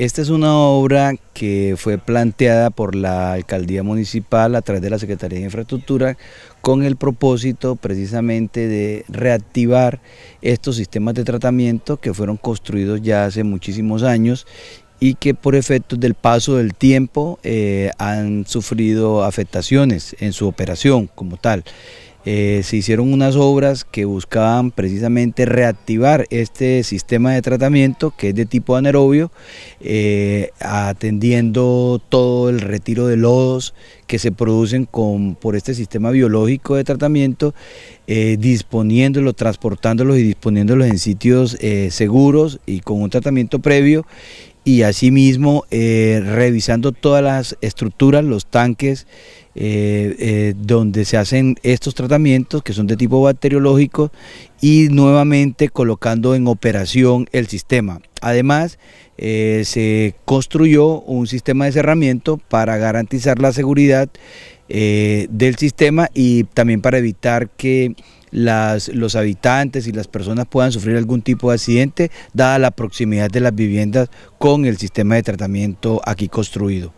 Esta es una obra que fue planteada por la alcaldía municipal a través de la Secretaría de Infraestructura con el propósito precisamente de reactivar estos sistemas de tratamiento que fueron construidos ya hace muchísimos años y que por efectos del paso del tiempo eh, han sufrido afectaciones en su operación como tal. Eh, se hicieron unas obras que buscaban precisamente reactivar este sistema de tratamiento que es de tipo anaerobio, eh, atendiendo todo el retiro de lodos que se producen con, por este sistema biológico de tratamiento, eh, disponiéndolos, transportándolos y disponiéndolos en sitios eh, seguros y con un tratamiento previo y asimismo eh, revisando todas las estructuras, los tanques eh, eh, donde se hacen estos tratamientos que son de tipo bacteriológico y nuevamente colocando en operación el sistema. Además, se construyó un sistema de cerramiento para garantizar la seguridad eh, del sistema y también para evitar que los habitantes y las personas puedan sufrir algún tipo de accidente, dada la proximidad de las viviendas con el sistema de tratamiento aquí construido.